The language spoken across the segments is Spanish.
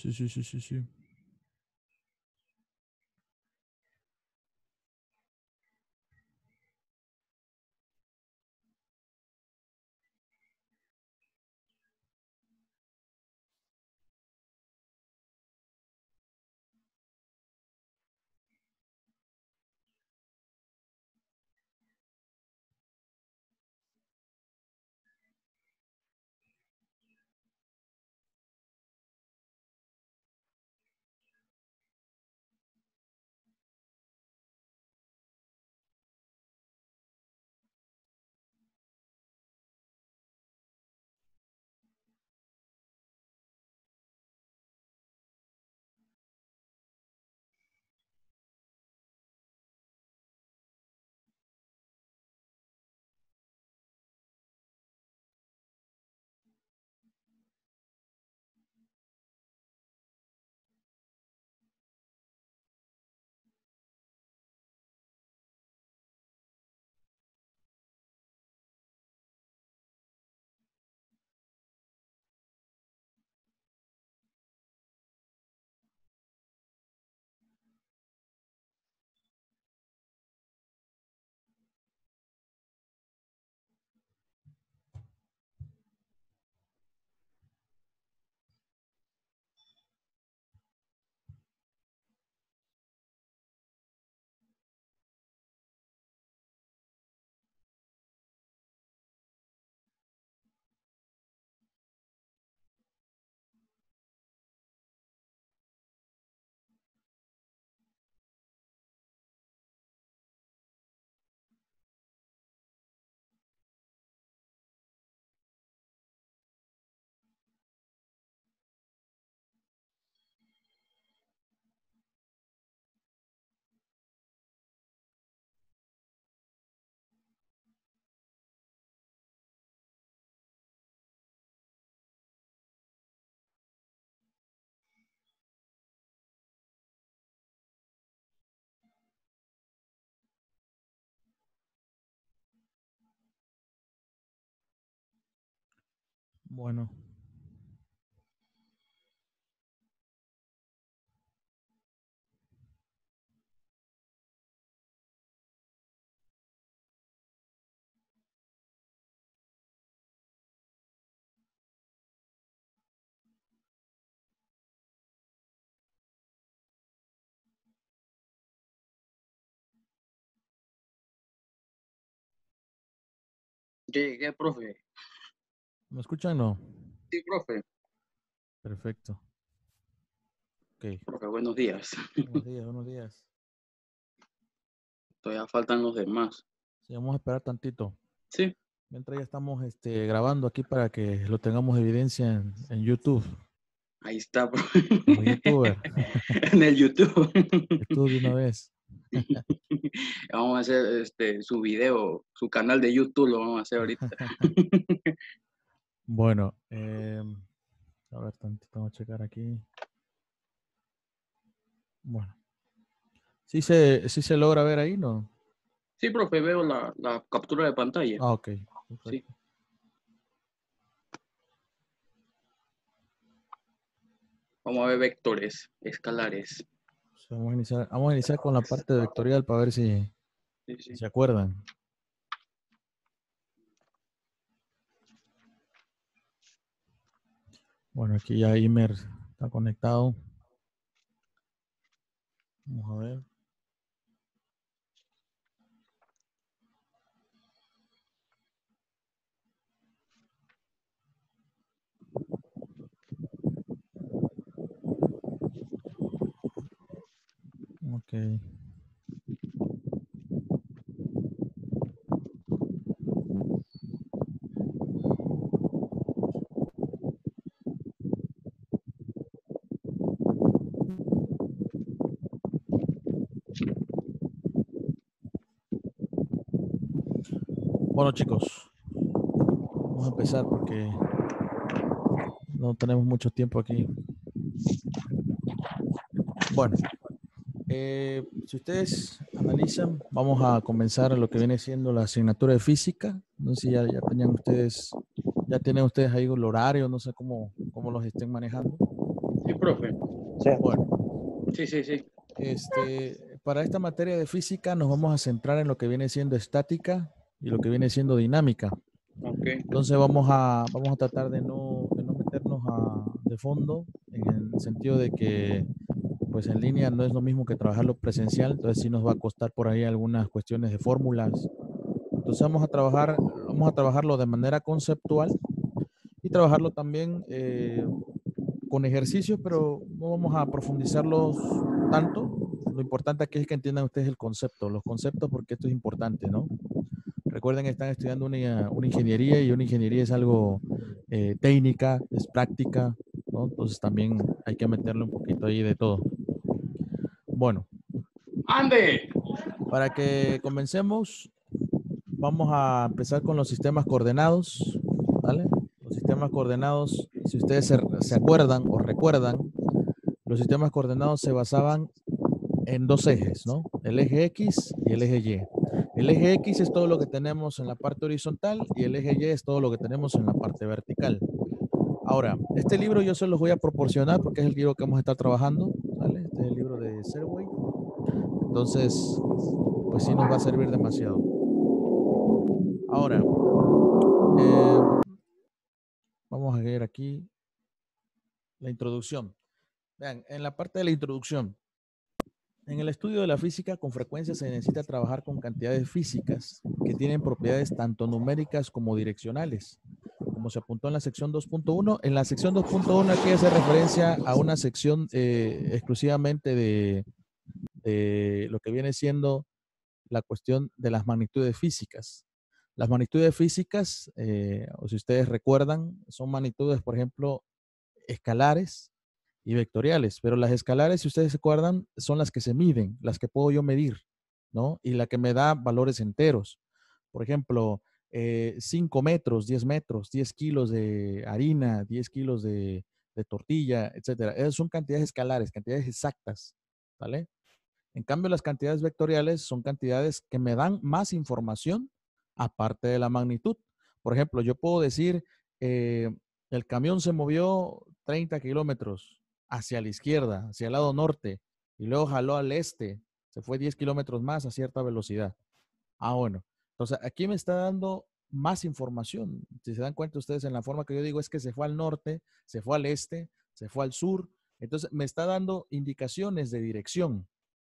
Sí, sí, sí, sí, sí. Bueno. Llegué, profe. ¿Me escuchan o no? Sí, profe. Perfecto. Ok. buenos días. Buenos días, buenos días. Todavía faltan los demás. Sí, vamos a esperar tantito. Sí. Mientras ya estamos este, grabando aquí para que lo tengamos evidencia en, YouTube. Ahí está, profe. en el YouTube. YouTube de una vez. vamos a hacer este, su video, su canal de YouTube lo vamos a hacer ahorita. Bueno, em, a ver, tantito, vamos a checar aquí. Bueno. ¿Sí se, se logra ver ahí, no? Sí, profe, veo la, captura de pantalla. Ah, ok. Vamos a ver vectores, escalares. vamos, a iniciar, vamos a iniciar con la parte vectorial para ver si, si se acuerdan. Bueno, aquí ya Imer está conectado. Vamos a ver. Okay. Bueno, chicos, vamos a empezar porque no tenemos mucho tiempo aquí. Bueno, eh, si ustedes analizan, vamos a comenzar lo que viene siendo la asignatura de física. No sé si ya, tenían ustedes, ya tienen ustedes ahí el horario, no sé cómo, cómo los estén manejando. Sí, profe. Sí. Bueno. Sí, sí, sí. Este, para esta materia de física nos vamos a centrar en lo que viene siendo estática, y lo que viene siendo dinámica. Entonces vamos a, vamos a tratar de no, no meternos de fondo en el sentido de que pues en línea no es lo mismo que trabajarlo presencial, entonces sí nos va a costar por ahí algunas cuestiones de fórmulas. Entonces vamos a trabajar, vamos a trabajarlo de manera conceptual y trabajarlo también eh, con ejercicios, pero no vamos a profundizarlos tanto. Lo importante aquí es que entiendan ustedes el concepto, los conceptos porque esto es importante, ¿no? Recuerden que están estudiando una, ingeniería y una ingeniería es algo eh, técnica, es práctica, ¿no? Entonces también hay que meterle un poquito ahí de todo. Bueno. ¡Ande! Para que comencemos, vamos a empezar con los sistemas coordenados, Los sistemas coordenados, si ustedes se, se acuerdan o recuerdan, los sistemas coordenados se basaban en dos ejes, ¿no? El eje X y el eje Y. El eje X es todo lo que tenemos en la parte horizontal y el eje Y es todo lo que tenemos en la parte vertical. Ahora, este libro yo se los voy a proporcionar porque es el libro que vamos a estar trabajando. Este es el libro de Serway. Entonces, pues sí nos va a servir demasiado. Ahora, em, vamos a leer aquí la introducción. Vean, en la parte de la introducción, en el estudio de la física con frecuencia se necesita trabajar con cantidades físicas que tienen propiedades tanto numéricas como direccionales. Como se apuntó en la sección 2.1, en la sección 2.1 aquí hace referencia a una sección eh, exclusivamente de, lo que viene siendo la cuestión de las magnitudes físicas. Las magnitudes físicas, eh, o si ustedes recuerdan, son magnitudes, por ejemplo, escalares, vectoriales, pero las escalares, si ustedes se acuerdan, son las que se miden, las que puedo yo medir, ¿no? Y la que me da valores enteros. Por ejemplo, 5 eh, metros, 10 metros, 10 kilos de harina, 10 kilos de, tortilla, etcétera. Esas son cantidades escalares, cantidades exactas, ¿vale? En cambio, las cantidades vectoriales son cantidades que me dan más información aparte de la magnitud. Por ejemplo, yo puedo decir, eh, el camión se movió 30 kilómetros hacia la izquierda, hacia el lado norte, y luego jaló al este, se fue 10 kilómetros más a cierta velocidad. Ah, bueno. Entonces, aquí me está dando más información. Si se dan cuenta ustedes en la forma que yo digo, es que se fue al norte, se fue al este, se fue al sur. Entonces, me está dando indicaciones de dirección,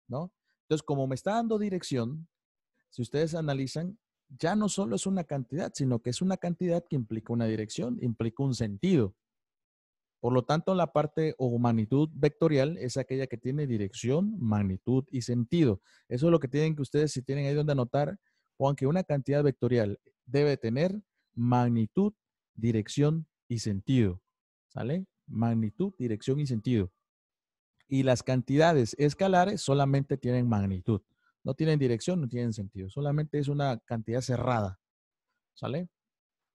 ¿no? Entonces, como me está dando dirección, si ustedes analizan, ya no solo es una cantidad, sino que es una cantidad que implica una dirección, implica un sentido. Por lo tanto, la parte o magnitud vectorial es aquella que tiene dirección, magnitud y sentido. Eso es lo que tienen que ustedes, si tienen ahí donde anotar, o aunque una cantidad vectorial debe tener magnitud, dirección y sentido. ¿Sale? Magnitud, dirección y sentido. Y las cantidades escalares solamente tienen magnitud. No tienen dirección, no tienen sentido. Solamente es una cantidad cerrada. ¿Sale?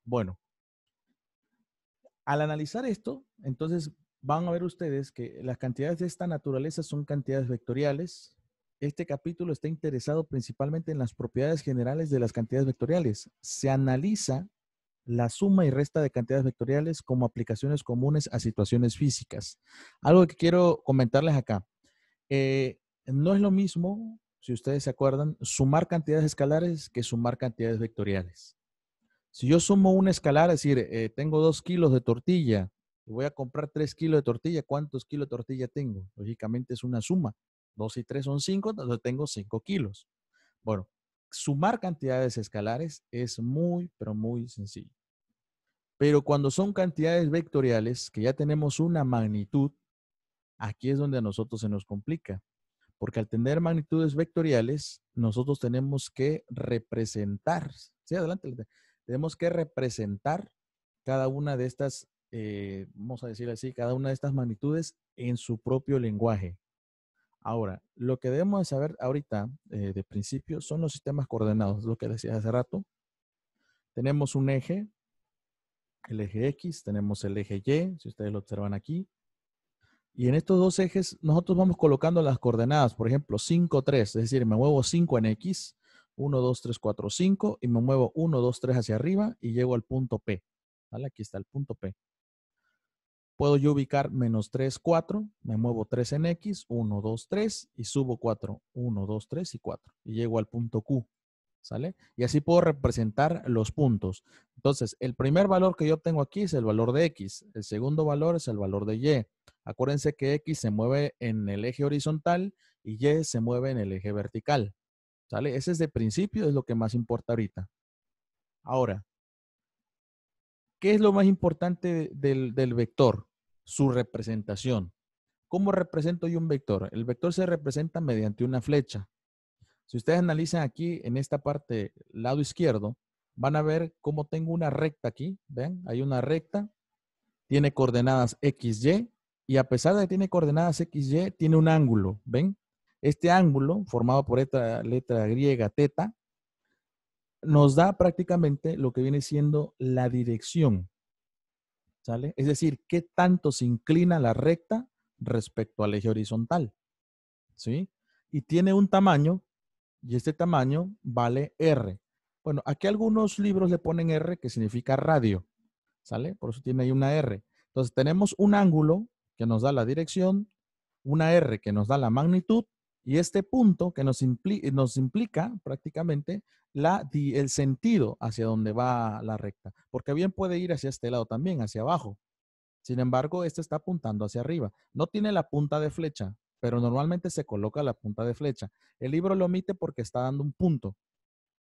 Bueno, al analizar esto, entonces van a ver ustedes que las cantidades de esta naturaleza son cantidades vectoriales. Este capítulo está interesado principalmente en las propiedades generales de las cantidades vectoriales. Se analiza la suma y resta de cantidades vectoriales como aplicaciones comunes a situaciones físicas. Algo que quiero comentarles acá. Eh, no es lo mismo, si ustedes se acuerdan, sumar cantidades escalares que sumar cantidades vectoriales. Si yo sumo una escalar, es decir, eh, tengo dos kilos de tortilla y voy a comprar tres kilos de tortilla, ¿cuántos kilos de tortilla tengo? Lógicamente es una suma. Dos y tres son cinco, entonces tengo cinco kilos. Bueno, sumar cantidades escalares es muy, pero muy sencillo. Pero cuando son cantidades vectoriales, que ya tenemos una magnitud, aquí es donde a nosotros se nos complica. Porque al tener magnitudes vectoriales, nosotros tenemos que representar. Sí, adelante tenemos que representar cada una de estas, eh, vamos a decir así, cada una de estas magnitudes en su propio lenguaje. Ahora, lo que debemos saber ahorita, eh, de principio, son los sistemas coordenados, lo que decía hace rato. Tenemos un eje, el eje X, tenemos el eje Y, si ustedes lo observan aquí. Y en estos dos ejes nosotros vamos colocando las coordenadas, por ejemplo, 5, 3, es decir, me muevo 5 en X, 1, 2, 3, 4, 5 y me muevo 1, 2, 3 hacia arriba y llego al punto P. Aquí está el punto P. Puedo yo ubicar menos 3, 4, me muevo 3 en X, 1, 2, 3 y subo 4, 1, 2, 3 y 4 y llego al punto Q. ¿Sale? Y así puedo representar los puntos. Entonces, el primer valor que yo tengo aquí es el valor de X. El segundo valor es el valor de Y. Acuérdense que X se mueve en el eje horizontal y Y se mueve en el eje vertical. ¿Sale? Ese es de principio, es lo que más importa ahorita. Ahora, ¿qué es lo más importante del, vector? Su representación. ¿Cómo represento yo un vector? El vector se representa mediante una flecha. Si ustedes analizan aquí en esta parte, lado izquierdo, van a ver cómo tengo una recta aquí. ¿ven? hay una recta, tiene coordenadas x, y y a pesar de que tiene coordenadas x, y, tiene un ángulo. ¿Ven? Este ángulo, formado por esta letra griega teta, nos da prácticamente lo que viene siendo la dirección. ¿Sale? Es decir, qué tanto se inclina la recta respecto al eje horizontal. ¿Sí? Y tiene un tamaño, y este tamaño vale R. Bueno, aquí algunos libros le ponen R que significa radio. ¿Sale? Por eso tiene ahí una R. Entonces tenemos un ángulo que nos da la dirección, una R que nos da la magnitud y este punto que nos, implica, prácticamente la, el sentido hacia donde va la recta, porque bien puede ir hacia este lado también, hacia abajo. Sin embargo, este está apuntando hacia arriba. No tiene la punta de flecha, pero normalmente se coloca la punta de flecha. El libro lo omite porque está dando un punto.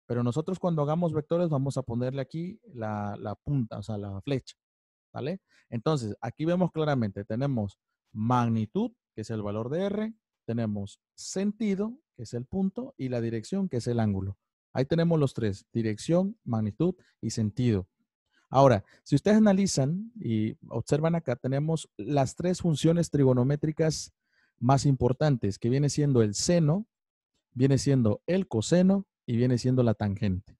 Pero nosotros cuando hagamos vectores vamos a ponerle aquí la, la punta, o sea, la flecha. ¿Vale? Entonces, aquí vemos claramente, tenemos magnitud, que es el valor de R, tenemos sentido, que es el punto, y la dirección, que es el ángulo. Ahí tenemos los tres, dirección, magnitud y sentido. Ahora, si ustedes analizan y observan acá, tenemos las tres funciones trigonométricas más importantes, que viene siendo el seno, viene siendo el coseno y viene siendo la tangente.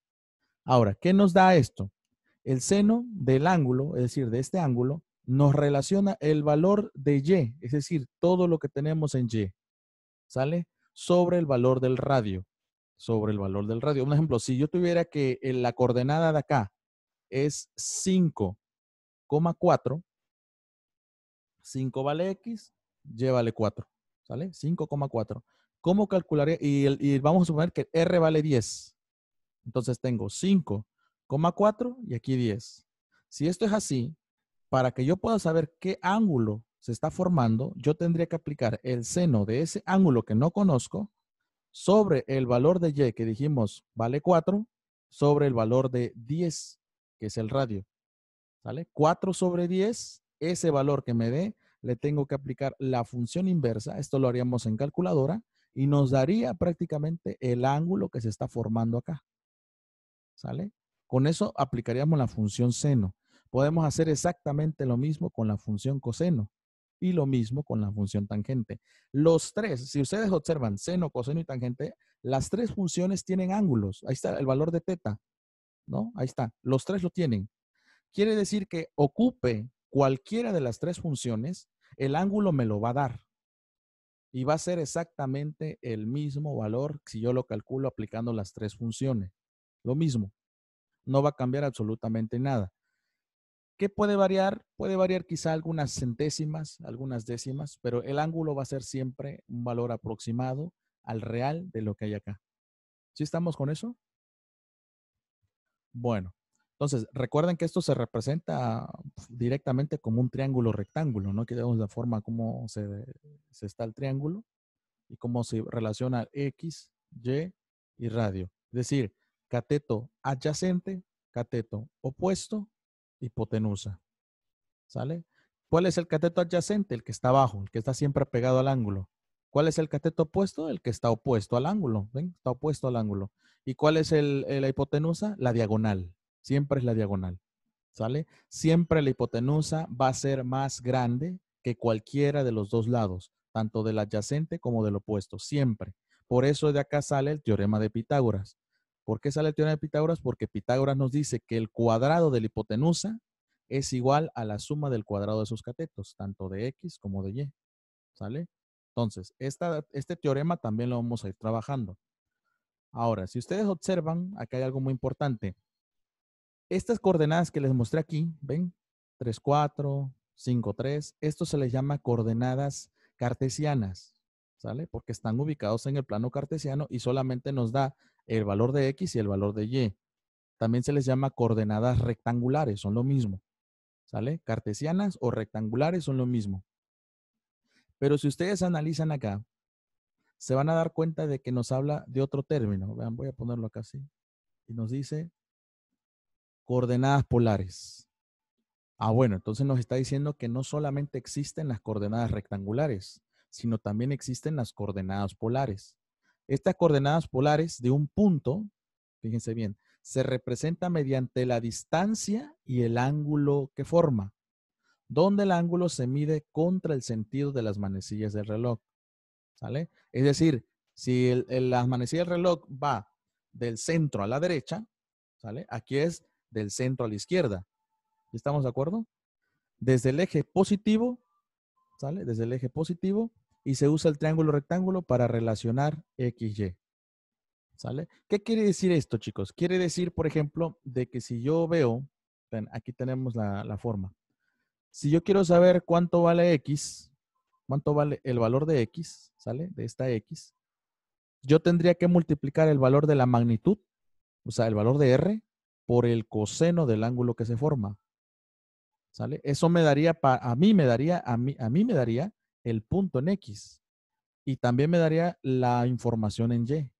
Ahora, ¿qué nos da esto? El seno del ángulo, es decir, de este ángulo, nos relaciona el valor de y, es decir, todo lo que tenemos en y. ¿sale? Sobre el valor del radio, sobre el valor del radio. Un ejemplo, si yo tuviera que eh, la coordenada de acá es 5,4, 5 vale X, Y vale 4, ¿sale? 5,4. ¿Cómo calcularía? Y, y vamos a suponer que R vale 10. Entonces tengo 5,4 y aquí 10. Si esto es así, para que yo pueda saber qué ángulo se está formando, yo tendría que aplicar el seno de ese ángulo que no conozco sobre el valor de y que dijimos vale 4 sobre el valor de 10, que es el radio. ¿Sale? 4 sobre 10, ese valor que me dé, le tengo que aplicar la función inversa, esto lo haríamos en calculadora, y nos daría prácticamente el ángulo que se está formando acá. ¿Sale? Con eso aplicaríamos la función seno. Podemos hacer exactamente lo mismo con la función coseno. Y lo mismo con la función tangente. Los tres, si ustedes observan seno, coseno y tangente, las tres funciones tienen ángulos. Ahí está el valor de teta, ¿no? Ahí está. Los tres lo tienen. Quiere decir que ocupe cualquiera de las tres funciones, el ángulo me lo va a dar. Y va a ser exactamente el mismo valor si yo lo calculo aplicando las tres funciones. Lo mismo. No va a cambiar absolutamente nada. ¿Qué puede variar? Puede variar quizá algunas centésimas, algunas décimas, pero el ángulo va a ser siempre un valor aproximado al real de lo que hay acá. ¿Sí estamos con eso? Bueno, entonces recuerden que esto se representa pues, directamente como un triángulo rectángulo, ¿no? Que la forma como se, se está el triángulo y cómo se relaciona X, Y y radio. Es decir, cateto adyacente, cateto opuesto hipotenusa. ¿Sale? ¿Cuál es el cateto adyacente? El que está abajo, el que está siempre pegado al ángulo. ¿Cuál es el cateto opuesto? El que está opuesto al ángulo. ¿Ven? Está opuesto al ángulo. ¿Y cuál es eh, la hipotenusa? La diagonal. Siempre es la diagonal. ¿Sale? Siempre la hipotenusa va a ser más grande que cualquiera de los dos lados, tanto del adyacente como del opuesto. Siempre. Por eso de acá sale el teorema de Pitágoras. ¿Por qué sale el teorema de Pitágoras? Porque Pitágoras nos dice que el cuadrado de la hipotenusa es igual a la suma del cuadrado de sus catetos, tanto de X como de Y. ¿Sale? Entonces, este teorema también lo vamos a ir trabajando. Ahora, si ustedes observan, acá hay algo muy importante. Estas coordenadas que les mostré aquí, ¿ven? 3, 4, 5, 3. Esto se les llama coordenadas cartesianas, ¿sale? Porque están ubicados en el plano cartesiano y solamente nos da el valor de X y el valor de Y. También se les llama coordenadas rectangulares, son lo mismo. ¿Sale? Cartesianas o rectangulares son lo mismo. Pero si ustedes analizan acá, se van a dar cuenta de que nos habla de otro término. Vean, voy a ponerlo acá así. Y nos dice coordenadas polares. Ah, bueno, entonces nos está diciendo que no solamente existen las coordenadas rectangulares, sino también existen las coordenadas polares. Estas coordenadas polares de un punto, fíjense bien, se representa mediante la distancia y el ángulo que forma, donde el ángulo se mide contra el sentido de las manecillas del reloj. ¿Sale? Es decir, si las manecillas del reloj va del centro a la derecha, ¿sale? Aquí es del centro a la izquierda. ¿Estamos de acuerdo? Desde el eje positivo, ¿sale? Desde el eje positivo y se usa el triángulo rectángulo para relacionar x, y, ¿Sale? ¿Qué quiere decir esto, chicos? Quiere decir, por ejemplo, de que si yo veo, aquí tenemos la, forma. Si yo quiero saber cuánto vale X, cuánto vale el valor de X, ¿sale? De esta X, yo tendría que multiplicar el valor de la magnitud, o sea, el valor de R, por el coseno del ángulo que se forma. ¿Sale? Eso me daría, a mí me daría, a mí, a mí me daría el punto en X y también me daría la información en Y.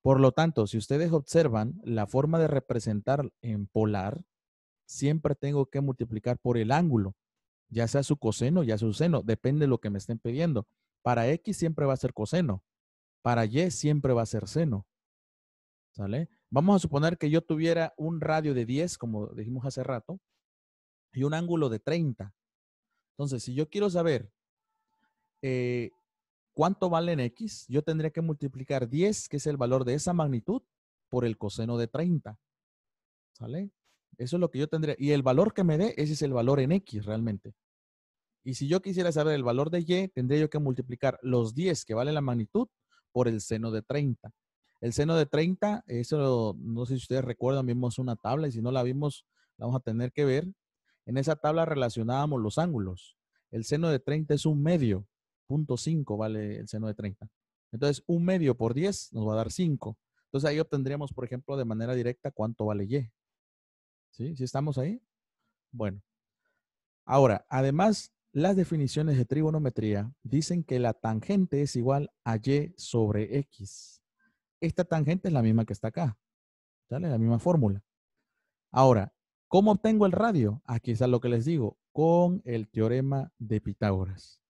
Por lo tanto, si ustedes observan la forma de representar en polar, siempre tengo que multiplicar por el ángulo, ya sea su coseno, ya su seno, depende de lo que me estén pidiendo. Para X siempre va a ser coseno, para Y siempre va a ser seno. ¿Sale? Vamos a suponer que yo tuviera un radio de 10, como dijimos hace rato, y un ángulo de 30. Entonces, si yo quiero saber eh, ¿Cuánto vale en x? Yo tendría que multiplicar 10, que es el valor de esa magnitud, por el coseno de 30. ¿Sale? Eso es lo que yo tendría. Y el valor que me dé, ese es el valor en x realmente. Y si yo quisiera saber el valor de y, tendría yo que multiplicar los 10 que vale la magnitud por el seno de 30. El seno de 30, eso no sé si ustedes recuerdan, vimos una tabla y si no la vimos, la vamos a tener que ver. En esa tabla relacionábamos los ángulos. El seno de 30 es un medio. 0.5 vale el seno de 30. Entonces, un medio por 10 nos va a dar 5. Entonces, ahí obtendríamos, por ejemplo, de manera directa cuánto vale Y. ¿Sí? ¿Sí estamos ahí? Bueno. Ahora, además, las definiciones de trigonometría dicen que la tangente es igual a Y sobre X. Esta tangente es la misma que está acá. ¿Sale? La misma fórmula. Ahora, ¿cómo obtengo el radio? Aquí está lo que les digo, con el teorema de Pitágoras.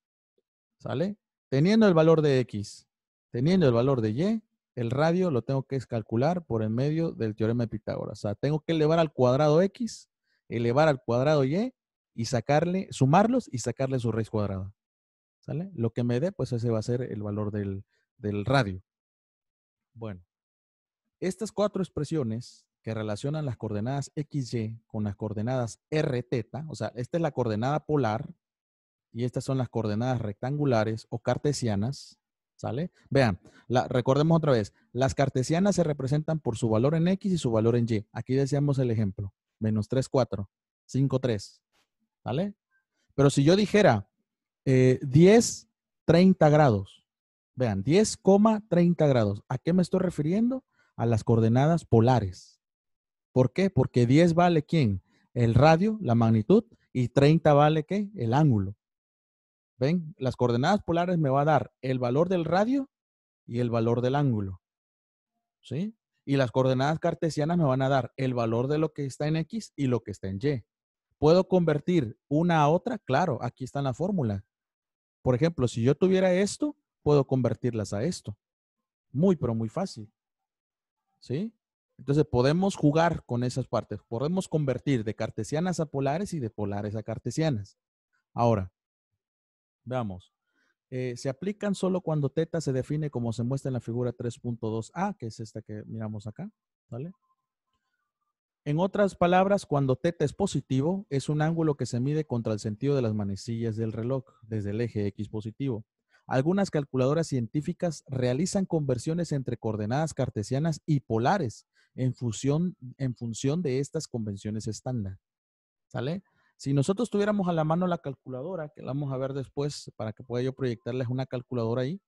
¿Sale? Teniendo el valor de X, teniendo el valor de Y, el radio lo tengo que calcular por el medio del teorema de Pitágoras. O sea, tengo que elevar al cuadrado X, elevar al cuadrado Y y sacarle, sumarlos y sacarle su raíz cuadrada. ¿Sale? Lo que me dé, pues ese va a ser el valor del, radio. Bueno, estas cuatro expresiones que relacionan las coordenadas x y con las coordenadas R o sea, esta es la coordenada polar, y estas son las coordenadas rectangulares o cartesianas, ¿sale? Vean, la, recordemos otra vez, las cartesianas se representan por su valor en X y su valor en Y. Aquí decíamos el ejemplo, menos 3, 4, 5, 3, ¿sale? Pero si yo dijera 10, eh, 30 grados, vean, 10, 30 grados, ¿a qué me estoy refiriendo? A las coordenadas polares. ¿Por qué? Porque 10 vale quién? El radio, la magnitud, y 30 vale qué? El ángulo. ¿Ven? Las coordenadas polares me va a dar el valor del radio y el valor del ángulo. ¿Sí? Y las coordenadas cartesianas me van a dar el valor de lo que está en X y lo que está en Y. ¿Puedo convertir una a otra? Claro, aquí está la fórmula. Por ejemplo, si yo tuviera esto, puedo convertirlas a esto. Muy, pero muy fácil. ¿Sí? Entonces podemos jugar con esas partes. Podemos convertir de cartesianas a polares y de polares a cartesianas. Ahora, Veamos. Eh, se aplican solo cuando teta se define como se muestra en la figura 3.2a, que es esta que miramos acá. ¿vale? En otras palabras, cuando teta es positivo, es un ángulo que se mide contra el sentido de las manecillas del reloj, desde el eje X positivo. Algunas calculadoras científicas realizan conversiones entre coordenadas cartesianas y polares en función, en función de estas convenciones estándar. ¿Sale? Si nosotros tuviéramos a la mano la calculadora, que la vamos a ver después para que pueda yo proyectarles una calculadora ahí,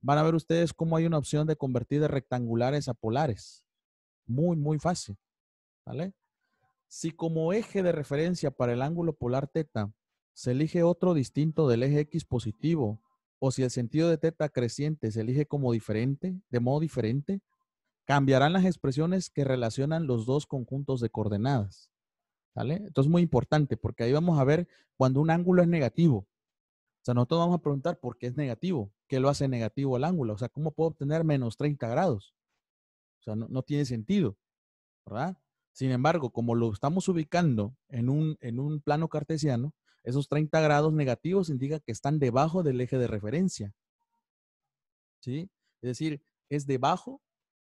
van a ver ustedes cómo hay una opción de convertir de rectangulares a polares. Muy, muy fácil. ¿Vale? Si como eje de referencia para el ángulo polar teta, se elige otro distinto del eje X positivo, o si el sentido de teta creciente se elige como diferente, de modo diferente, cambiarán las expresiones que relacionan los dos conjuntos de coordenadas. ¿Vale? es muy importante, porque ahí vamos a ver cuando un ángulo es negativo. O sea, nosotros vamos a preguntar por qué es negativo, qué lo hace negativo al ángulo, o sea, ¿cómo puedo obtener menos 30 grados? O sea, no, tiene sentido, ¿verdad? Sin embargo, como lo estamos ubicando en un, en un plano cartesiano, esos 30 grados negativos indican que están debajo del eje de referencia. ¿Sí? Es decir, es debajo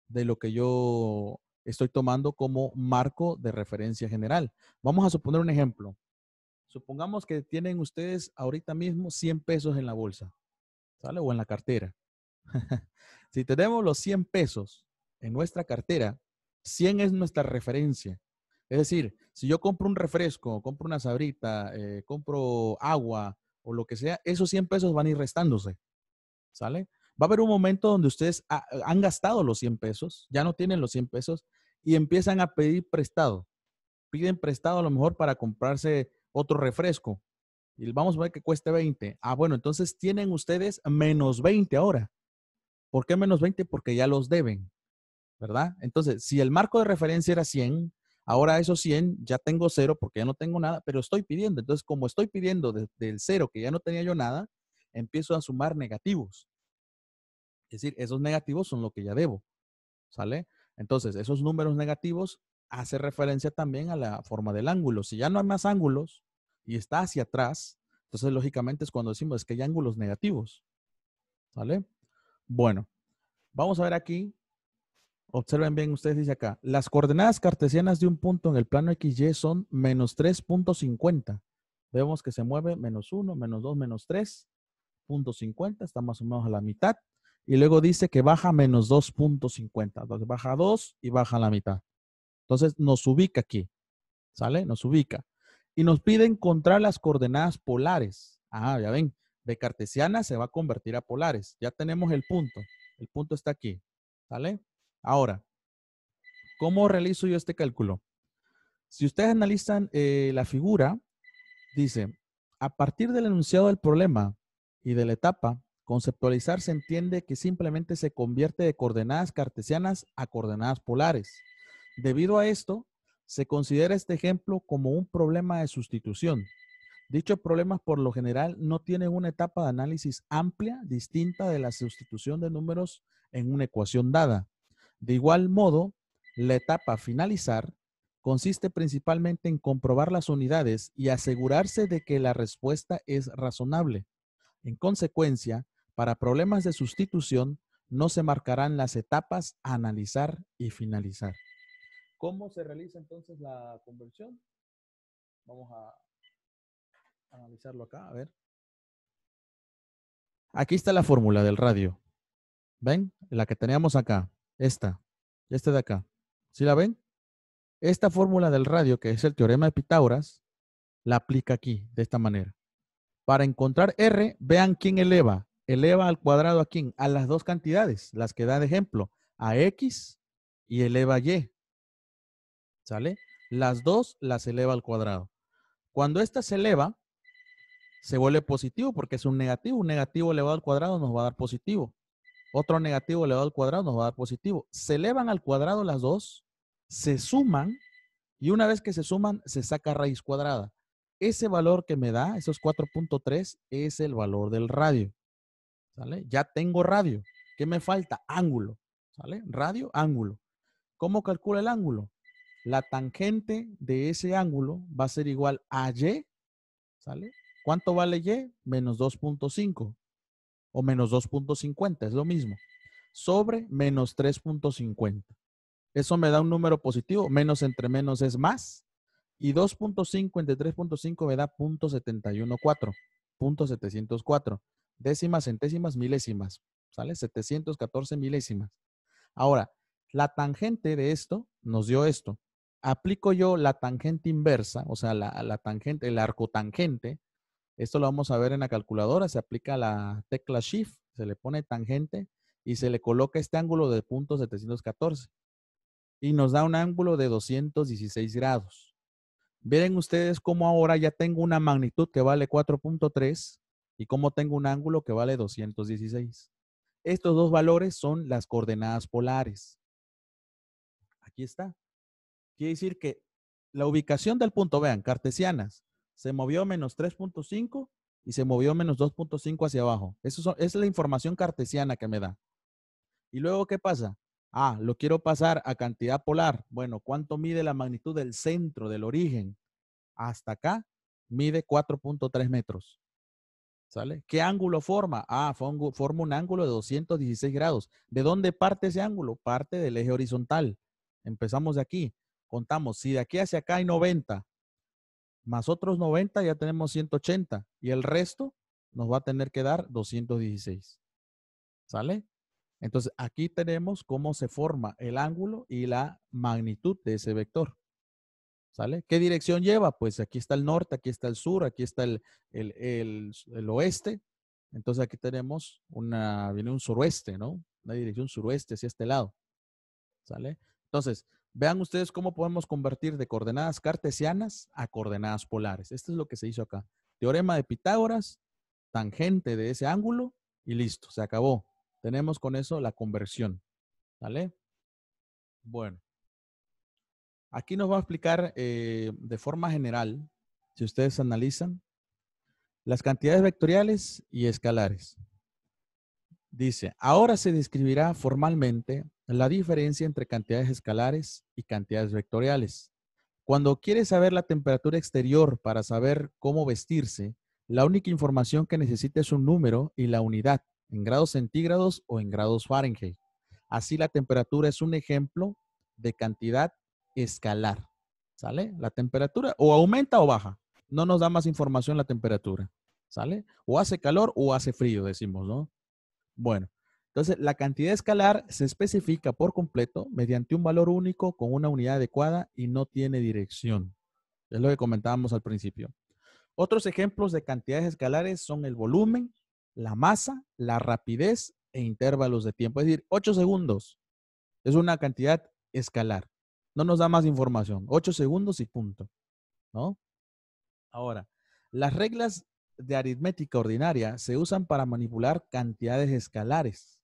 de lo que yo estoy tomando como marco de referencia general. Vamos a suponer un ejemplo. Supongamos que tienen ustedes ahorita mismo 100 pesos en la bolsa, ¿sale? O en la cartera. si tenemos los 100 pesos en nuestra cartera, 100 es nuestra referencia. Es decir, si yo compro un refresco, compro una sabrita, eh, compro agua o lo que sea, esos 100 pesos van a ir restándose. ¿Sale? Va a haber un momento donde ustedes han gastado los 100 pesos, ya no tienen los 100 pesos y empiezan a pedir prestado. Piden prestado a lo mejor para comprarse otro refresco. Y vamos a ver que cueste 20. Ah, bueno, entonces tienen ustedes menos 20 ahora. ¿Por qué menos 20? Porque ya los deben, ¿verdad? Entonces, si el marco de referencia era 100, ahora esos 100 ya tengo cero porque ya no tengo nada, pero estoy pidiendo. Entonces, como estoy pidiendo desde el cero que ya no tenía yo nada, empiezo a sumar negativos. Es decir, esos negativos son lo que ya debo. ¿Sale? Entonces, esos números negativos hace referencia también a la forma del ángulo. Si ya no hay más ángulos y está hacia atrás, entonces lógicamente es cuando decimos que hay ángulos negativos. ¿Sale? Bueno, vamos a ver aquí. Observen bien, ustedes dice acá, las coordenadas cartesianas de un punto en el plano XY son menos 3.50. Vemos que se mueve menos 1, menos 2, menos 3.50, está más o menos a la mitad y luego dice que baja menos 2.50. Entonces baja 2 y baja la mitad. Entonces nos ubica aquí. ¿Sale? Nos ubica. Y nos pide encontrar las coordenadas polares. Ah, ya ven, de cartesiana se va a convertir a polares. Ya tenemos el punto. El punto está aquí. ¿Sale? Ahora, ¿cómo realizo yo este cálculo? Si ustedes analizan eh, la figura, dice, a partir del enunciado del problema y de la etapa, Conceptualizar se entiende que simplemente se convierte de coordenadas cartesianas a coordenadas polares. Debido a esto, se considera este ejemplo como un problema de sustitución. Dicho problema por lo general no tienen una etapa de análisis amplia distinta de la sustitución de números en una ecuación dada. De igual modo, la etapa finalizar consiste principalmente en comprobar las unidades y asegurarse de que la respuesta es razonable. En consecuencia, para problemas de sustitución, no se marcarán las etapas a analizar y finalizar. ¿Cómo se realiza entonces la conversión? Vamos a analizarlo acá, a ver. Aquí está la fórmula del radio. ¿Ven? La que teníamos acá. Esta. Esta de acá. ¿Sí la ven? Esta fórmula del radio, que es el teorema de Pitágoras, la aplica aquí, de esta manera. Para encontrar R, vean quién eleva eleva al cuadrado a quién? A las dos cantidades, las que da de ejemplo, a x y eleva y. ¿Sale? Las dos las eleva al cuadrado. Cuando esta se eleva, se vuelve positivo porque es un negativo. Un negativo elevado al cuadrado nos va a dar positivo. Otro negativo elevado al cuadrado nos va a dar positivo. Se elevan al cuadrado las dos, se suman y una vez que se suman, se saca raíz cuadrada. Ese valor que me da, esos 4.3, es el valor del radio. ¿sale? Ya tengo radio. ¿Qué me falta? Ángulo, ¿sale? Radio, ángulo. ¿Cómo calcula el ángulo? La tangente de ese ángulo va a ser igual a y, ¿sale? ¿Cuánto vale y? Menos 2.5 o menos 2.50, es lo mismo. Sobre menos 3.50. Eso me da un número positivo, menos entre menos es más. Y 2.5 entre 3.5 me da .714. .704 décimas, centésimas, milésimas, ¿sale? 714 milésimas. Ahora, la tangente de esto nos dio esto. Aplico yo la tangente inversa, o sea, la, tangente, el arco tangente. Esto lo vamos a ver en la calculadora. Se aplica la tecla Shift, se le pone tangente y se le coloca este ángulo de punto 714. Y nos da un ángulo de 216 grados. Miren ustedes cómo ahora ya tengo una magnitud que vale 4.3 y cómo tengo un ángulo que vale 216. Estos dos valores son las coordenadas polares. Aquí está. Quiere decir que la ubicación del punto, vean, cartesianas, se movió menos 3.5 y se movió menos 2.5 hacia abajo. Eso es la información cartesiana que me da. Y luego, ¿qué pasa? Ah, lo quiero pasar a cantidad polar. Bueno, ¿cuánto mide la magnitud del centro, del origen? Hasta acá mide 4.3 metros. ¿Sale? ¿Qué ángulo forma? Ah, forma un ángulo de 216 grados. ¿De dónde parte ese ángulo? Parte del eje horizontal. Empezamos de aquí. Contamos, si de aquí hacia acá hay 90, más otros 90 ya tenemos 180. Y el resto nos va a tener que dar 216. ¿Sale? Entonces, aquí tenemos cómo se forma el ángulo y la magnitud de ese vector. ¿Sale? ¿Qué dirección lleva? Pues aquí está el norte, aquí está el sur, aquí está el, oeste. Entonces aquí tenemos una, viene un suroeste, ¿no? Una dirección suroeste hacia este lado. ¿Sale? Entonces, vean ustedes cómo podemos convertir de coordenadas cartesianas a coordenadas polares. Esto es lo que se hizo acá. Teorema de Pitágoras, tangente de ese ángulo y listo, se acabó. Tenemos con eso la conversión. ¿Sale? Bueno. Aquí nos va a explicar eh, de forma general, si ustedes analizan, las cantidades vectoriales y escalares. Dice, ahora se describirá formalmente la diferencia entre cantidades escalares y cantidades vectoriales. Cuando quiere saber la temperatura exterior para saber cómo vestirse, la única información que necesita es un número y la unidad, en grados centígrados o en grados Fahrenheit. Así la temperatura es un ejemplo de cantidad escalar, ¿sale? La temperatura o aumenta o baja. No nos da más información la temperatura, ¿sale? O hace calor o hace frío, decimos, ¿no? Bueno, entonces la cantidad escalar se especifica por completo mediante un valor único con una unidad adecuada y no tiene dirección. Es lo que comentábamos al principio. Otros ejemplos de cantidades escalares son el volumen, la masa, la rapidez e intervalos de tiempo. Es decir, 8 segundos es una cantidad escalar. No nos da más información. Ocho segundos y punto. ¿No? Ahora, las reglas de aritmética ordinaria se usan para manipular cantidades escalares.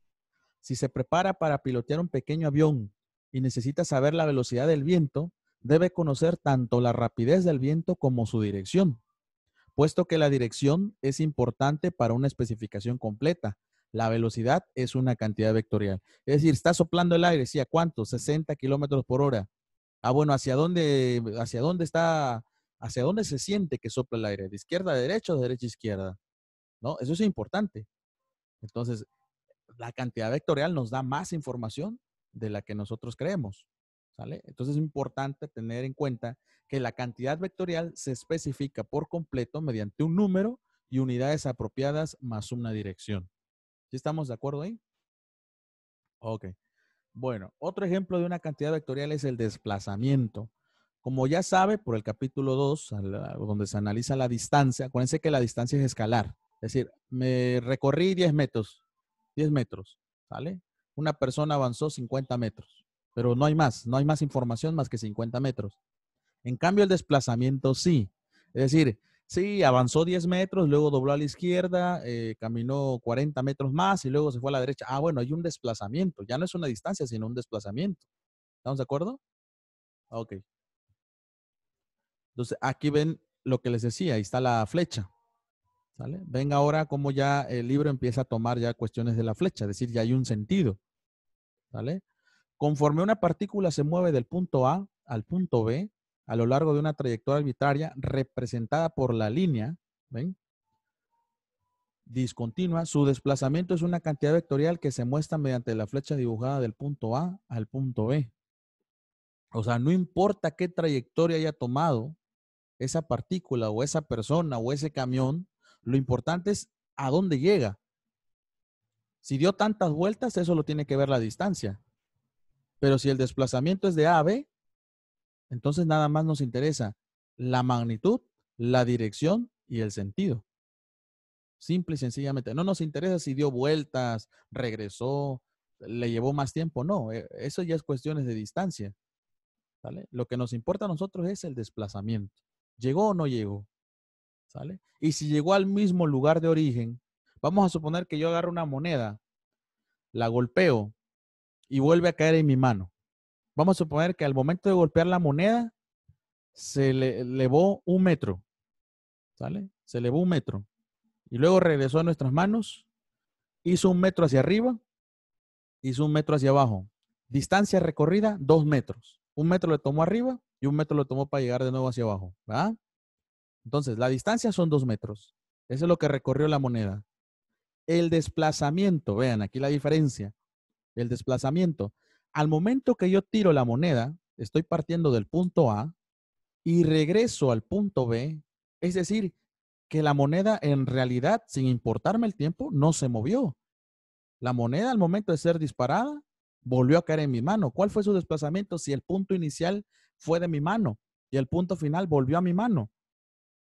Si se prepara para pilotear un pequeño avión y necesita saber la velocidad del viento, debe conocer tanto la rapidez del viento como su dirección, puesto que la dirección es importante para una especificación completa. La velocidad es una cantidad vectorial. Es decir, está soplando el aire, sí, ¿a cuánto? 60 kilómetros por hora. Ah, bueno, ¿hacia dónde, hacia dónde está, hacia dónde se siente que sopla el aire? ¿De izquierda a derecha o de derecha a izquierda? ¿No? Eso es importante. Entonces, la cantidad vectorial nos da más información de la que nosotros creemos. ¿Sale? Entonces es importante tener en cuenta que la cantidad vectorial se especifica por completo mediante un número y unidades apropiadas más una dirección. ¿Sí estamos de acuerdo ahí? Ok. Bueno, otro ejemplo de una cantidad vectorial es el desplazamiento. Como ya sabe, por el capítulo 2, donde se analiza la distancia, acuérdense que la distancia es escalar. Es decir, me recorrí 10 metros, 10 metros, ¿sale? Una persona avanzó 50 metros, pero no hay más, no hay más información más que 50 metros. En cambio, el desplazamiento sí. Es decir, Sí, avanzó 10 metros, luego dobló a la izquierda, eh, caminó 40 metros más y luego se fue a la derecha. Ah, bueno, hay un desplazamiento. Ya no es una distancia, sino un desplazamiento. ¿Estamos de acuerdo? Ah, ok. Entonces, aquí ven lo que les decía. Ahí está la flecha. ¿Sale? Ven ahora cómo ya el libro empieza a tomar ya cuestiones de la flecha. Es decir, ya hay un sentido. ¿Vale? Conforme una partícula se mueve del punto A al punto B, a lo largo de una trayectoria arbitraria representada por la línea, Discontinua, su desplazamiento es una cantidad vectorial que se muestra mediante la flecha dibujada del punto A al punto B. O sea, no importa qué trayectoria haya tomado esa partícula o esa persona o ese camión, lo importante es a dónde llega. Si dio tantas vueltas, eso lo tiene que ver la distancia. Pero si el desplazamiento es de A a B, entonces nada más nos interesa la magnitud, la dirección y el sentido. Simple y sencillamente. No nos interesa si dio vueltas, regresó, le llevó más tiempo. No, eh, eso ya es cuestiones de distancia. Lo que nos importa a nosotros es el desplazamiento. ¿Llegó o no llegó? ¿Sale? Y si llegó al mismo lugar de origen, vamos a suponer que yo agarro una moneda, la golpeo y vuelve a caer en mi mano. Vamos a suponer que al momento de golpear la moneda se le elevó un metro. ¿Sale? Se elevó un metro. Y luego regresó a nuestras manos, hizo un metro hacia arriba, hizo un metro hacia abajo. Distancia recorrida, dos metros. Un metro le tomó arriba y un metro lo tomó para llegar de nuevo hacia abajo. ¿verdad? Entonces, la distancia son dos metros. Eso es lo que recorrió la moneda. El desplazamiento, vean aquí la diferencia. El desplazamiento al momento que yo tiro la moneda, estoy partiendo del punto A y regreso al punto B, es decir, que la moneda en realidad, sin importarme el tiempo, no se movió. La moneda al momento de ser disparada volvió a caer en mi mano. ¿Cuál fue su desplazamiento si el punto inicial fue de mi mano y el punto final volvió a mi mano?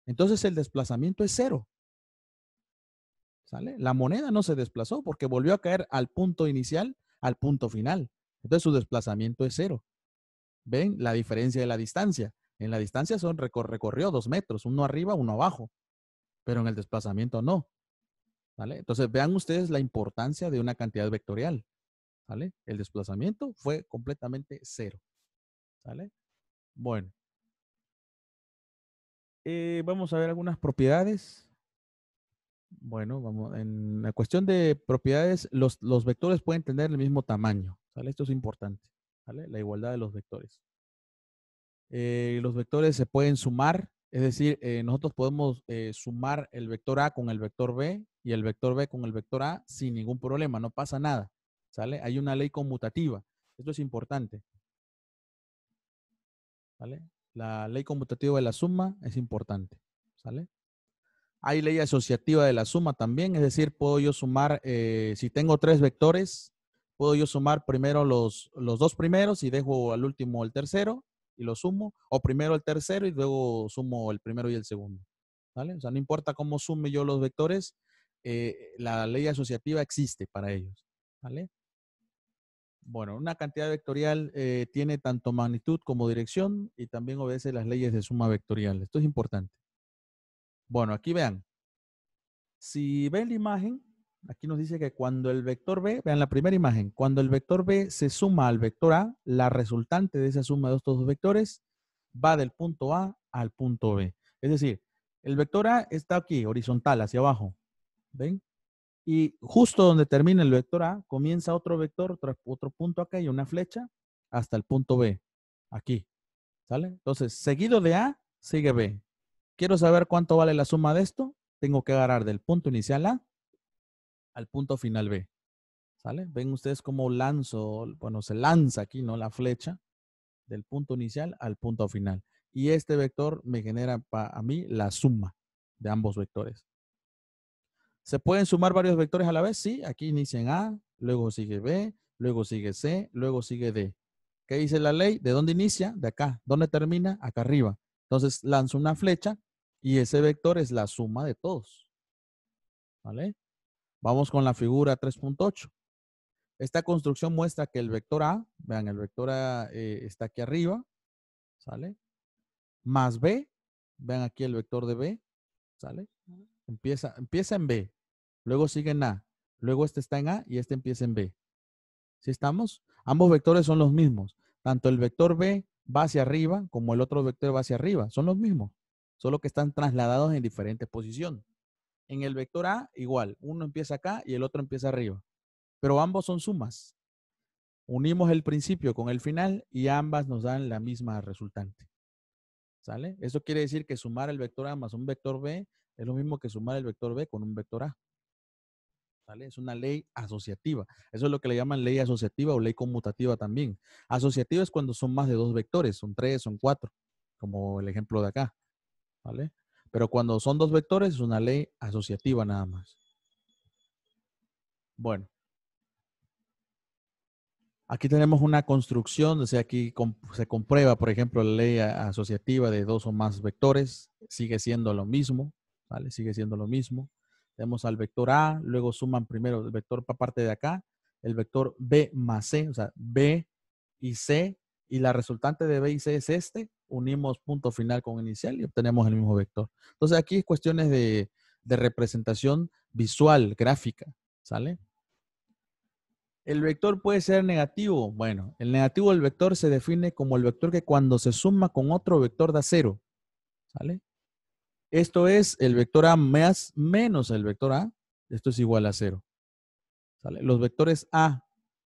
Entonces el desplazamiento es cero. ¿Sale? La moneda no se desplazó porque volvió a caer al punto inicial, al punto final. Entonces su desplazamiento es cero. ¿Ven la diferencia de la distancia? En la distancia son recorrió dos metros, uno arriba, uno abajo, pero en el desplazamiento no. ¿Vale? Entonces vean ustedes la importancia de una cantidad vectorial. ¿Vale? El desplazamiento fue completamente cero. ¿Vale? Bueno. Eh, vamos a ver algunas propiedades. Bueno, vamos, en la cuestión de propiedades, los, los vectores pueden tener el mismo tamaño. Esto es importante, La igualdad de los vectores. Eh, los vectores se pueden sumar, es decir, eh, nosotros podemos eh, sumar el vector A con el vector B y el vector B con el vector A sin ningún problema, no pasa nada, ¿sale? Hay una ley conmutativa, esto es importante, La ley conmutativa de la suma es importante, ¿sale? Hay ley asociativa de la suma también, es decir, puedo yo sumar, si tengo tres vectores, puedo yo sumar primero los, dos primeros y dejo al último el tercero y lo sumo, o primero el tercero y luego sumo el primero y el segundo. ¿Vale? O sea, no importa cómo sume yo los vectores, eh, la ley asociativa existe para ellos. ¿Vale? Bueno, una cantidad vectorial eh, tiene tanto magnitud como dirección y también obedece las leyes de suma vectorial. Esto es importante. Bueno, aquí vean. Si ven la imagen, Aquí nos dice que cuando el vector B, vean la primera imagen, cuando el vector B se suma al vector A, la resultante de esa suma de estos dos vectores va del punto A al punto B. Es decir, el vector A está aquí, horizontal, hacia abajo. ¿Ven? Y justo donde termina el vector A, comienza otro vector, otro, otro punto acá y una flecha hasta el punto B. Aquí. ¿Sale? Entonces, seguido de A, sigue B. Quiero saber cuánto vale la suma de esto. Tengo que agarrar del punto inicial A al punto final B. ¿Sale? Ven ustedes cómo lanzo, bueno, se lanza aquí, ¿no? La flecha del punto inicial al punto final. Y este vector me genera para mí la suma de ambos vectores. ¿Se pueden sumar varios vectores a la vez? Sí, aquí inicia en A, luego sigue B, luego sigue C, luego sigue D. ¿Qué dice la ley? ¿De dónde inicia? De acá. ¿Dónde termina? Acá arriba. Entonces lanzo una flecha y ese vector es la suma de todos. ¿Vale? Vamos con la figura 3.8. Esta construcción muestra que el vector A, vean, el vector A eh, está aquí arriba, ¿sale? Más B, vean aquí el vector de B, ¿sale? Empieza, empieza en B, luego sigue en A, luego este está en A y este empieza en B. ¿Sí estamos? Ambos vectores son los mismos. Tanto el vector B va hacia arriba como el otro vector va hacia arriba. Son los mismos, solo que están trasladados en diferentes posiciones. En el vector A, igual, uno empieza acá y el otro empieza arriba. Pero ambos son sumas. Unimos el principio con el final y ambas nos dan la misma resultante. ¿Sale? Eso quiere decir que sumar el vector A más un vector B es lo mismo que sumar el vector B con un vector A. ¿Sale? Es una ley asociativa. Eso es lo que le llaman ley asociativa o ley conmutativa también. Asociativa es cuando son más de dos vectores, son tres, son cuatro, como el ejemplo de acá. ¿Vale? Pero cuando son dos vectores es una ley asociativa nada más. Bueno. Aquí tenemos una construcción, o sea, aquí se comprueba, por ejemplo, la ley asociativa de dos o más vectores, sigue siendo lo mismo, ¿vale? Sigue siendo lo mismo. Tenemos al vector A, luego suman primero el vector para parte de acá, el vector B más C, o sea, B y C, y la resultante de B y C es este, unimos punto final con inicial y obtenemos el mismo vector. Entonces aquí es cuestiones de, representación visual, gráfica, ¿sale? El vector puede ser negativo. Bueno, el negativo del vector se define como el vector que cuando se suma con otro vector da cero, ¿sale? Esto es el vector A más, menos el vector A, esto es igual a cero. ¿sale? Los vectores A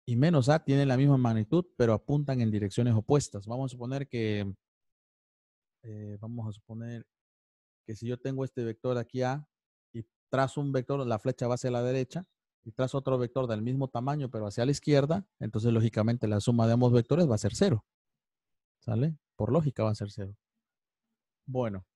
y menos A tienen la misma magnitud, pero apuntan en direcciones opuestas. Vamos a suponer que eh, vamos a suponer que si yo tengo este vector aquí A y trazo un vector, la flecha va hacia la derecha y trazo otro vector del mismo tamaño pero hacia la izquierda, entonces lógicamente la suma de ambos vectores va a ser cero. ¿Sale? Por lógica va a ser cero. Bueno.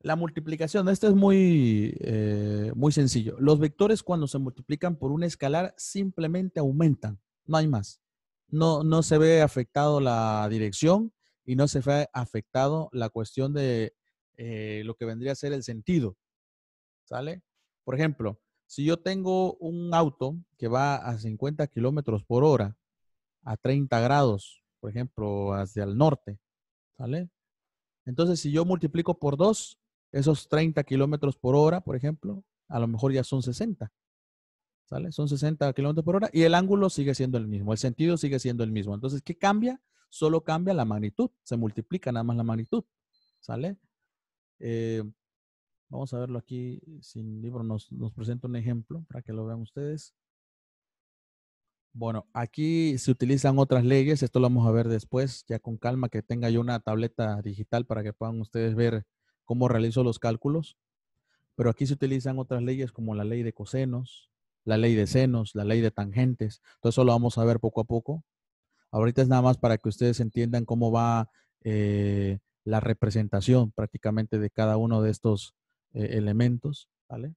La multiplicación, esto es muy, eh, muy sencillo. Los vectores cuando se multiplican por un escalar simplemente aumentan, no hay más. No, no se ve afectado la dirección, y no se fue afectado la cuestión de eh, lo que vendría a ser el sentido. ¿Sale? Por ejemplo, si yo tengo un auto que va a 50 kilómetros por hora, a 30 grados, por ejemplo, hacia el norte, ¿sale? Entonces, si yo multiplico por 2, esos 30 kilómetros por hora, por ejemplo, a lo mejor ya son 60. ¿Sale? Son 60 kilómetros por hora y el ángulo sigue siendo el mismo, el sentido sigue siendo el mismo. Entonces, ¿qué cambia? solo cambia la magnitud, se multiplica nada más la magnitud, ¿sale? Eh, vamos a verlo aquí, sin libro nos, nos presenta un ejemplo para que lo vean ustedes. Bueno, aquí se utilizan otras leyes, esto lo vamos a ver después, ya con calma, que tenga yo una tableta digital para que puedan ustedes ver cómo realizo los cálculos. Pero aquí se utilizan otras leyes como la ley de cosenos, la ley de senos, la ley de tangentes. Todo eso lo vamos a ver poco a poco. Ahorita es nada más para que ustedes entiendan cómo va eh, la representación prácticamente de cada uno de estos eh, elementos, ¿vale?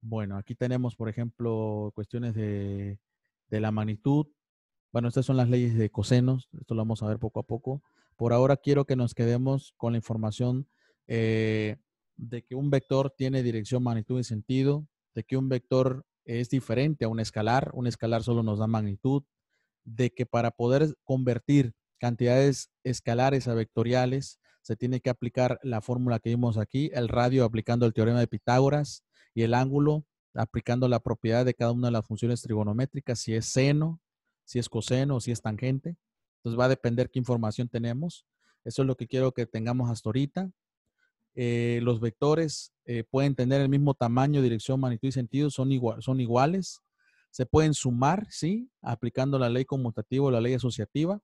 Bueno, aquí tenemos, por ejemplo, cuestiones de, la magnitud. Bueno, estas son las leyes de cosenos. Esto lo vamos a ver poco a poco. Por ahora quiero que nos quedemos con la información eh, de que un vector tiene dirección, magnitud y sentido, de que un vector es diferente a un escalar. Un escalar solo nos da magnitud, de que para poder convertir cantidades escalares a vectoriales, se tiene que aplicar la fórmula que vimos aquí, el radio aplicando el teorema de Pitágoras y el ángulo aplicando la propiedad de cada una de las funciones trigonométricas, si es seno, si es coseno, si es tangente. Entonces va a depender qué información tenemos. Eso es lo que quiero que tengamos hasta ahorita. Eh, los vectores eh, pueden tener el mismo tamaño, dirección, magnitud y sentido, son, son iguales. Se pueden sumar, sí, aplicando la ley conmutativa o la ley asociativa.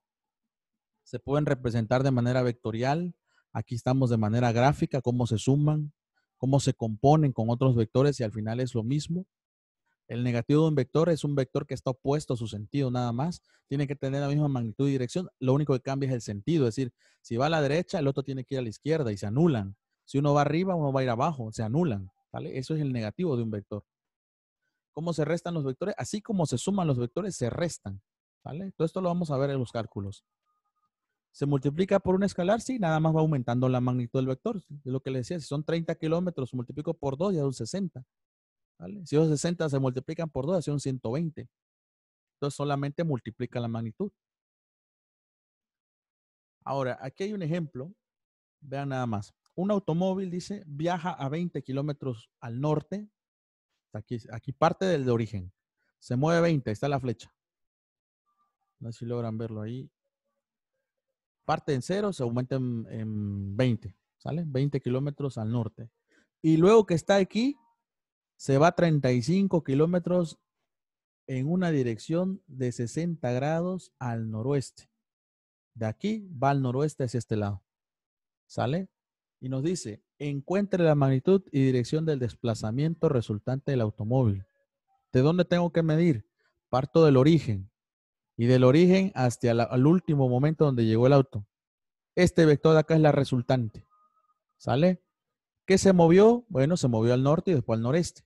Se pueden representar de manera vectorial. Aquí estamos de manera gráfica, cómo se suman, cómo se componen con otros vectores y al final es lo mismo. El negativo de un vector es un vector que está opuesto a su sentido nada más. Tiene que tener la misma magnitud y dirección. Lo único que cambia es el sentido. Es decir, si va a la derecha, el otro tiene que ir a la izquierda y se anulan. Si uno va arriba, uno va a ir abajo, se anulan. Eso es el negativo de un vector cómo se restan los vectores, así como se suman los vectores, se restan. ¿Vale? Todo esto lo vamos a ver en los cálculos. Se multiplica por un escalar, sí, nada más va aumentando la magnitud del vector. Es lo que le decía, si son 30 kilómetros, multiplico por 2 ya son un 60. ¿Vale? Si son 60 se multiplican por 2, ya un 120. Entonces solamente multiplica la magnitud. Ahora, aquí hay un ejemplo. Vean nada más. Un automóvil, dice, viaja a 20 kilómetros al norte Aquí, aquí parte del de origen. Se mueve 20, está la flecha. No sé si logran verlo ahí. Parte en cero, se aumenta en, en 20, ¿sale? 20 kilómetros al norte. Y luego que está aquí, se va 35 kilómetros en una dirección de 60 grados al noroeste. De aquí va al noroeste hacia este lado. ¿Sale? Y nos dice, Encuentre la magnitud y dirección del desplazamiento resultante del automóvil. ¿De dónde tengo que medir? Parto del origen. Y del origen hasta el último momento donde llegó el auto. Este vector de acá es la resultante. ¿Sale? ¿Qué se movió? Bueno, se movió al norte y después al noreste.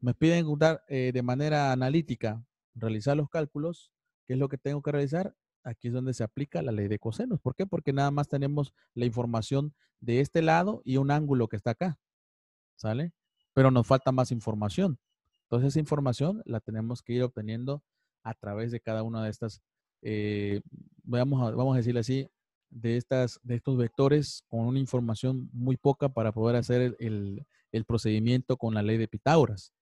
Me piden eh, de manera analítica, realizar los cálculos. ¿Qué es lo que tengo que realizar? aquí es donde se aplica la ley de cosenos. ¿Por qué? Porque nada más tenemos la información de este lado y un ángulo que está acá. ¿Sale? Pero nos falta más información. Entonces, esa información la tenemos que ir obteniendo a través de cada una de estas, eh, vamos, a, vamos a decirle así, de, estas, de estos vectores con una información muy poca para poder hacer el, procedimiento con la ley de Pitágoras.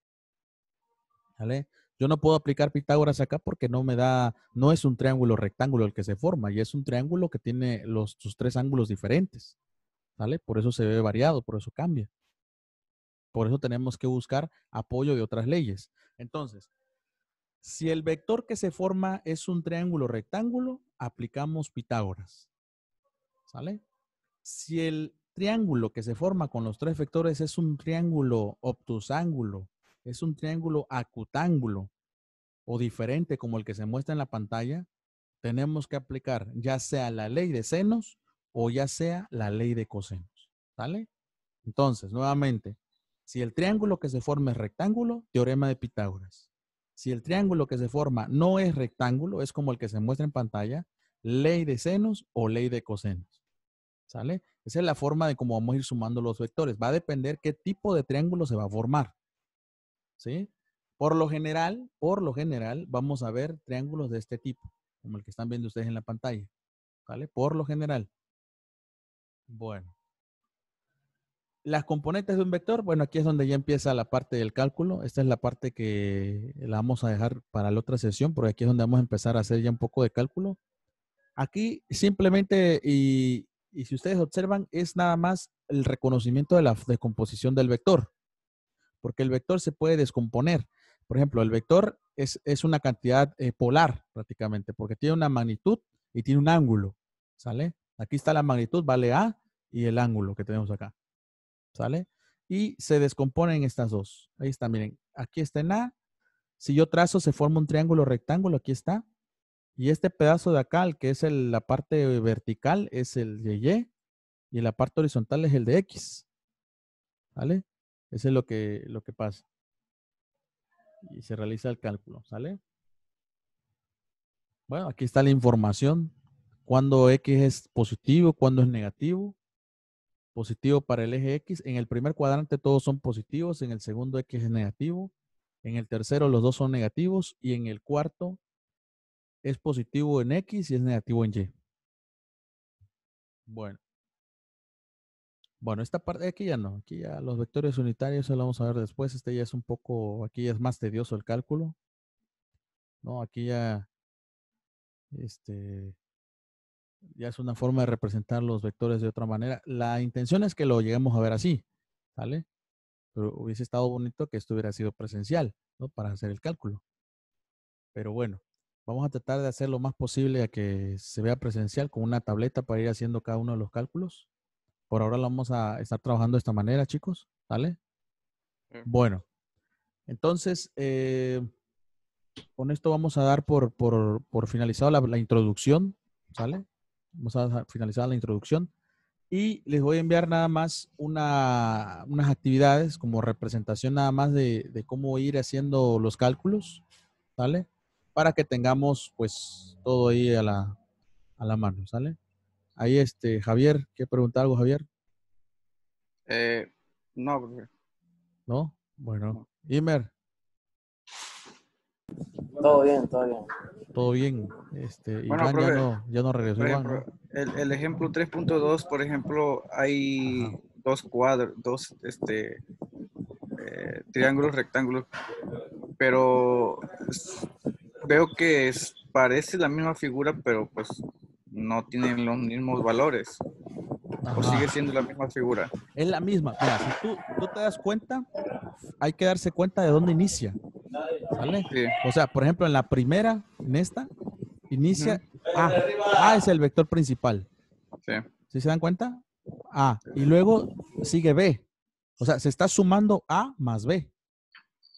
¿sale? Yo no puedo aplicar Pitágoras acá porque no me da, no es un triángulo rectángulo el que se forma, y es un triángulo que tiene los, sus tres ángulos diferentes. ¿Sale? Por eso se ve variado, por eso cambia. Por eso tenemos que buscar apoyo de otras leyes. Entonces, si el vector que se forma es un triángulo rectángulo, aplicamos Pitágoras. ¿Sale? Si el triángulo que se forma con los tres vectores es un triángulo obtusángulo es un triángulo acutángulo o diferente como el que se muestra en la pantalla, tenemos que aplicar ya sea la ley de senos o ya sea la ley de cosenos. ¿Sale? Entonces, nuevamente, si el triángulo que se forma es rectángulo, teorema de Pitágoras. Si el triángulo que se forma no es rectángulo, es como el que se muestra en pantalla, ley de senos o ley de cosenos. ¿Sale? Esa es la forma de cómo vamos a ir sumando los vectores. Va a depender qué tipo de triángulo se va a formar. ¿sí? Por lo general, por lo general, vamos a ver triángulos de este tipo, como el que están viendo ustedes en la pantalla, ¿vale? Por lo general. Bueno. Las componentes de un vector, bueno, aquí es donde ya empieza la parte del cálculo. Esta es la parte que la vamos a dejar para la otra sesión, porque aquí es donde vamos a empezar a hacer ya un poco de cálculo. Aquí simplemente, y, y si ustedes observan, es nada más el reconocimiento de la descomposición del vector porque el vector se puede descomponer. Por ejemplo, el vector es, es una cantidad eh, polar prácticamente, porque tiene una magnitud y tiene un ángulo, ¿sale? Aquí está la magnitud, vale A, y el ángulo que tenemos acá, ¿sale? Y se descomponen estas dos. Ahí está, miren, aquí está en A. Si yo trazo, se forma un triángulo rectángulo, aquí está. Y este pedazo de acá, que es la parte vertical, es el de Y, y la parte horizontal es el de X, ¿sale? Eso es lo que, lo que pasa. Y se realiza el cálculo, ¿sale? Bueno, aquí está la información. Cuando X es positivo, cuando es negativo. Positivo para el eje X. En el primer cuadrante todos son positivos. En el segundo X es negativo. En el tercero los dos son negativos. Y en el cuarto es positivo en X y es negativo en Y. Bueno. Bueno, esta parte aquí ya no, aquí ya los vectores unitarios se lo vamos a ver después, este ya es un poco, aquí ya es más tedioso el cálculo, ¿no? Aquí ya, este, ya es una forma de representar los vectores de otra manera. La intención es que lo lleguemos a ver así, ¿sale? Pero hubiese estado bonito que esto hubiera sido presencial, ¿no? Para hacer el cálculo. Pero bueno, vamos a tratar de hacer lo más posible a que se vea presencial con una tableta para ir haciendo cada uno de los cálculos. Por ahora lo vamos a estar trabajando de esta manera, chicos. ¿Sale? Bueno, entonces, eh, con esto vamos a dar por, finalizado la, introducción, ¿sale? Vamos a finalizar la introducción. Y les voy a enviar nada más unas actividades como representación nada más de, cómo ir haciendo los cálculos, ¿sale? Para que tengamos pues todo ahí a la, a la mano, ¿sale? Ahí, este, Javier, ¿qué preguntar algo, Javier? Eh, no, profe. ¿No? Bueno. Imer. Todo bien, todo bien. Todo bien. Este, Iván ya, no, regresó. El, ejemplo 3.2, por ejemplo, hay dos cuadros, dos este, eh, triángulos, rectángulos, pero veo que parece la misma figura, pero pues no tienen los mismos valores. O sigue siendo la misma figura. Es la misma. Mira, si tú, te das cuenta, hay que darse cuenta de dónde inicia. ¿Sale? O sea, por ejemplo, en la primera, en esta, inicia A. A es el vector principal. Sí. se dan cuenta? A. Y luego sigue B. O sea, se está sumando A más B.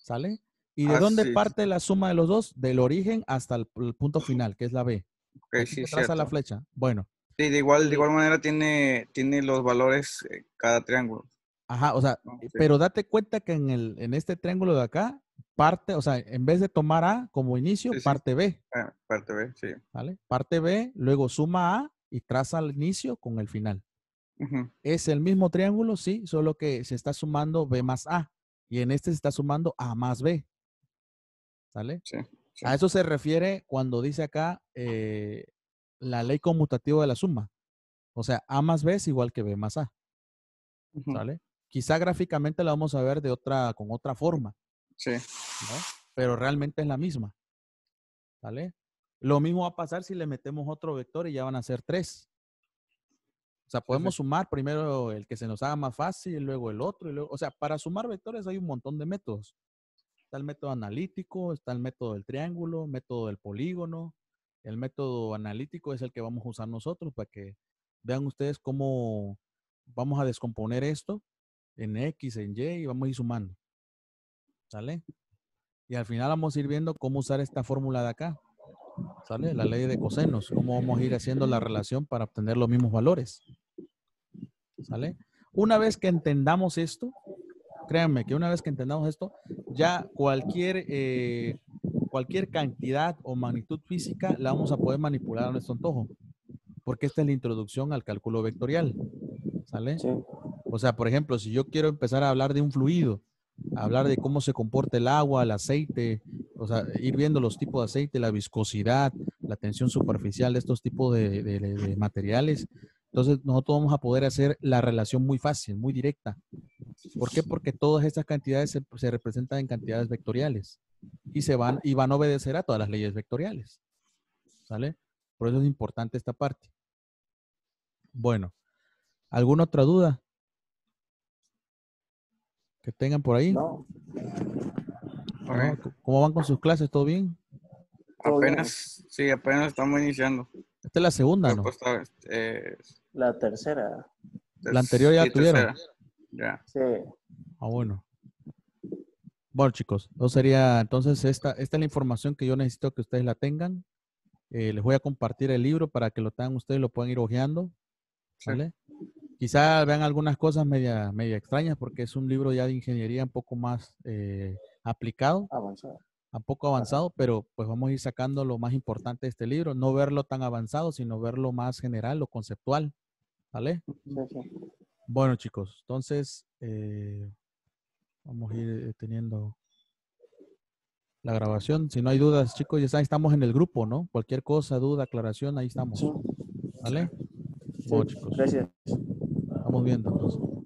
¿Sale? ¿Y de ah, dónde parte la suma de los dos? Del origen hasta el punto final, que es la B sí, traza la flecha. Bueno. Sí, de igual, de igual manera tiene, tiene los valores eh, cada triángulo. Ajá, o sea, eh, pero date cuenta que en, el, en este triángulo de acá, parte, o sea, en vez de tomar A como inicio, parte B. Ah, parte B, sí. ¿Vale? Parte B, luego suma A y traza el inicio con el final. Es el mismo triángulo, sí, solo que se está sumando B más A. Y en este se está sumando A más B. ¿Sale? Sí. A eso se refiere cuando dice acá eh, la ley conmutativa de la suma. O sea, A más B es igual que B más A. ¿Sale? Quizá gráficamente la vamos a ver de otra, con otra forma. Sí. ¿no? Pero realmente es la misma. ¿Sale? Lo mismo va a pasar si le metemos otro vector y ya van a ser tres. O sea, podemos sumar primero el que se nos haga más fácil, y luego el otro, y o sea, para sumar vectores hay un montón de métodos. Está el método analítico, está el método del triángulo, método del polígono. El método analítico es el que vamos a usar nosotros para que vean ustedes cómo vamos a descomponer esto en X, en Y y vamos a ir sumando. ¿Sale? Y al final vamos a ir viendo cómo usar esta fórmula de acá. ¿Sale? La ley de cosenos. Cómo vamos a ir haciendo la relación para obtener los mismos valores. ¿Sale? Una vez que entendamos esto, créanme que una vez que entendamos esto, ya cualquier, eh, cualquier cantidad o magnitud física la vamos a poder manipular a nuestro antojo, porque esta es la introducción al cálculo vectorial. ¿Sale? O sea, por ejemplo, si yo quiero empezar a hablar de un fluido, hablar de cómo se comporta el agua, el aceite, o sea, ir viendo los tipos de aceite, la viscosidad, la tensión superficial de estos tipos de, de materiales, entonces nosotros vamos a poder hacer la relación muy fácil, muy directa ¿Por qué? Porque todas estas cantidades se, representan en cantidades vectoriales y se van y van a obedecer a todas las leyes vectoriales. ¿Sale? Por eso es importante esta parte. Bueno, ¿alguna otra duda? Que tengan por ahí. ¿Cómo, van con sus clases? ¿Todo bien? Apenas, sí, apenas estamos iniciando. Esta es la segunda, ¿no? Pues, eh, la tercera. La anterior ya tuvieron. Ya. Sí. Ah, bueno. Bueno, chicos, sería entonces esta, es la información que yo necesito que ustedes la tengan. Eh, les voy a compartir el libro para que lo tengan ustedes, lo puedan ir hojeando. Quizá vean algunas cosas media, media extrañas porque es un libro ya de ingeniería un poco más eh, aplicado. Avanzado. Un poco avanzado, pero pues vamos a ir sacando lo más importante de este libro. No verlo tan avanzado, sino verlo más general, lo conceptual. ¿Vale? Bueno, chicos, entonces eh, vamos a ir eh, teniendo la grabación. Si no hay dudas, chicos, ya estamos en el grupo, ¿no? Cualquier cosa, duda, aclaración, ahí estamos. ¿Vale? Bueno, chicos. Gracias. Vamos viendo entonces.